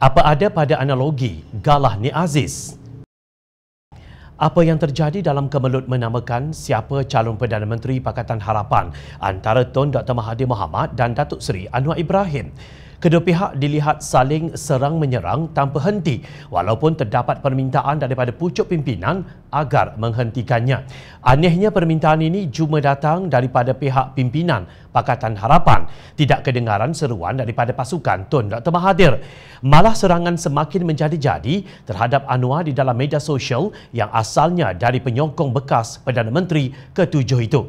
Apa ada pada analogi Galah Ni Aziz? Apa yang terjadi dalam kemelut menamakan siapa calon Perdana Menteri Pakatan Harapan antara Tun Dr. Mahathir Mohamad dan Datuk Seri Anwar Ibrahim? Kedua pihak dilihat saling serang menyerang tanpa henti walaupun terdapat permintaan daripada pucuk pimpinan agar menghentikannya. Anehnya permintaan ini cuma datang daripada pihak pimpinan Pakatan Harapan, tidak kedengaran seruan daripada pasukan Tun Dr. Mahathir. Malah serangan semakin menjadi-jadi terhadap Anwar di dalam media sosial yang asalnya dari penyokong bekas Perdana Menteri ketujuh itu.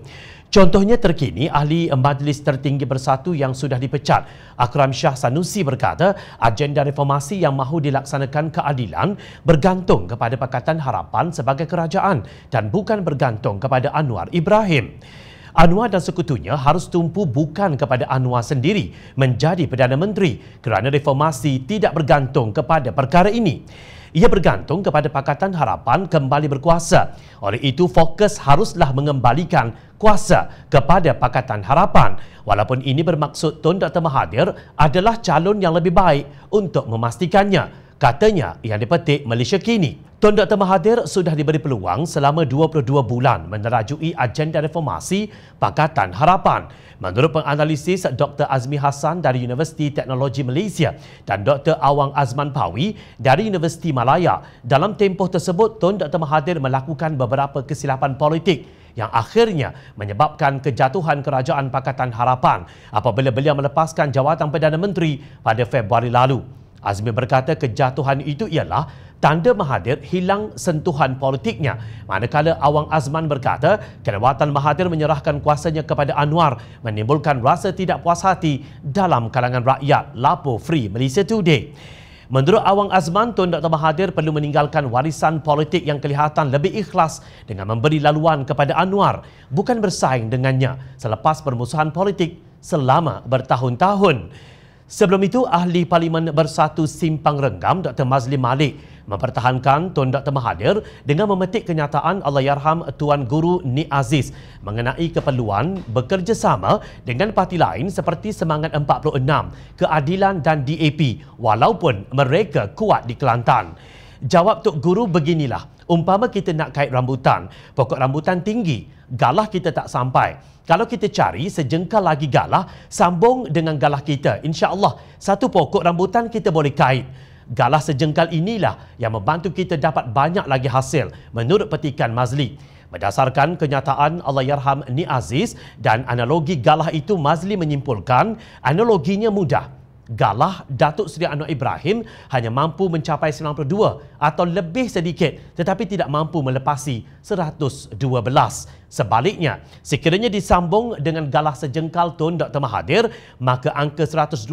Contohnya terkini, ahli Majlis Tertinggi Bersatu yang sudah dipecat, Akram Shah Sanusi berkata, agenda reformasi yang mahu dilaksanakan keadilan bergantung kepada Pakatan Harapan sebagai kerajaan dan bukan bergantung kepada Anwar Ibrahim. Anwar dan sekutunya harus tumpu bukan kepada Anwar sendiri menjadi Perdana Menteri kerana reformasi tidak bergantung kepada perkara ini. Ia bergantung kepada Pakatan Harapan kembali berkuasa. Oleh itu, fokus haruslah mengembalikan kuasa kepada Pakatan Harapan. Walaupun ini bermaksud Tun Dr. Mahathir adalah calon yang lebih baik untuk memastikannya. Katanya yang dipetik Malaysia kini. Tuan Dr. Mahathir sudah diberi peluang selama 22 bulan menerajui agenda reformasi Pakatan Harapan. Menurut penganalisis Dr. Azmi Hassan dari Universiti Teknologi Malaysia dan Dr. Awang Azman Pawi dari Universiti Malaya, dalam tempoh tersebut Tuan Dr. Mahathir melakukan beberapa kesilapan politik yang akhirnya menyebabkan kejatuhan kerajaan Pakatan Harapan apabila beliau melepaskan jawatan Perdana Menteri pada Februari lalu. Azmi berkata kejatuhan itu ialah tanda Mahathir hilang sentuhan politiknya. Manakala Awang Azman berkata, kelewatan Mahathir menyerahkan kuasanya kepada Anwar menimbulkan rasa tidak puas hati dalam kalangan rakyat Lapo Free Malaysia Today. Menurut Awang Azman, Tun Dr. Mahathir perlu meninggalkan warisan politik yang kelihatan lebih ikhlas dengan memberi laluan kepada Anwar, bukan bersaing dengannya selepas permusuhan politik selama bertahun-tahun. Sebelum itu, Ahli Parlimen Bersatu Simpang Renggam Dr. Mazli Malik mempertahankan Tun Dr. Mahathir dengan memetik kenyataan Allahyarham Tuan Guru Ni Aziz mengenai keperluan bekerjasama dengan parti lain seperti Semangat 46, Keadilan dan DAP walaupun mereka kuat di Kelantan. Jawab Tok Guru beginilah. Umpama kita nak kait rambutan, pokok rambutan tinggi, galah kita tak sampai. Kalau kita cari sejengkal lagi galah, sambung dengan galah kita. insya Allah satu pokok rambutan kita boleh kait. Galah sejengkal inilah yang membantu kita dapat banyak lagi hasil menurut petikan Mazli. Berdasarkan kenyataan Allah Yarham Ni Aziz dan analogi galah itu Mazli menyimpulkan analoginya mudah. Galah Datuk Seri Anwar Ibrahim hanya mampu mencapai 92 atau lebih sedikit tetapi tidak mampu melepasi 112. Sebaliknya, sekiranya disambung dengan galah sejengkal Tun Dr. Mahathir, maka angka 112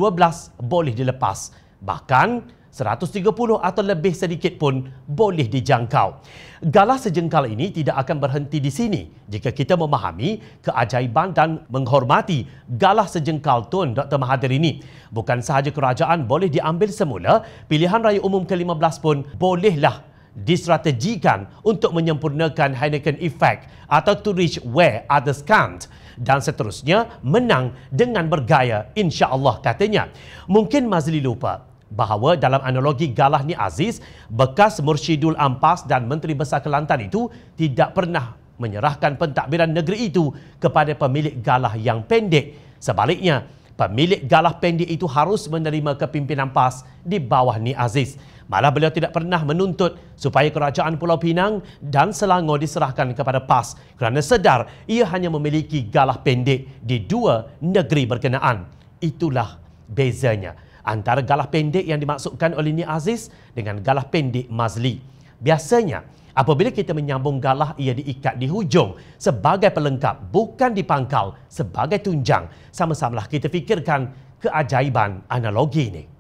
boleh dilepas. Bahkan, 130 atau lebih sedikit pun boleh dijangkau. Galah sejengkal ini tidak akan berhenti di sini jika kita memahami keajaiban dan menghormati galah sejengkal Tun Dr. Mahathir ini. Bukan sahaja kerajaan boleh diambil semula, pilihan raya umum ke-15 pun bolehlah distrategikan untuk menyempurnakan Heineken Effect atau to reach where others can't dan seterusnya menang dengan bergaya insya-Allah katanya. Mungkin Mazli lupa, bahawa dalam analogi Galah ni Aziz, bekas Mursyidul Ampas dan Menteri Besar Kelantan itu tidak pernah menyerahkan pentadbiran negeri itu kepada pemilik Galah yang pendek. Sebaliknya, pemilik Galah pendek itu harus menerima kepimpinan PAS di bawah Ni Aziz. Malah beliau tidak pernah menuntut supaya kerajaan Pulau Pinang dan Selangor diserahkan kepada PAS kerana sedar ia hanya memiliki Galah pendek di dua negeri berkenaan. Itulah bezanya antara galah pendek yang dimaksudkan oleh Nia Aziz dengan galah pendek Mazli. Biasanya, apabila kita menyambung galah, ia diikat di hujung sebagai pelengkap, bukan di pangkal, sebagai tunjang. Sama-samalah kita fikirkan keajaiban analogi ini.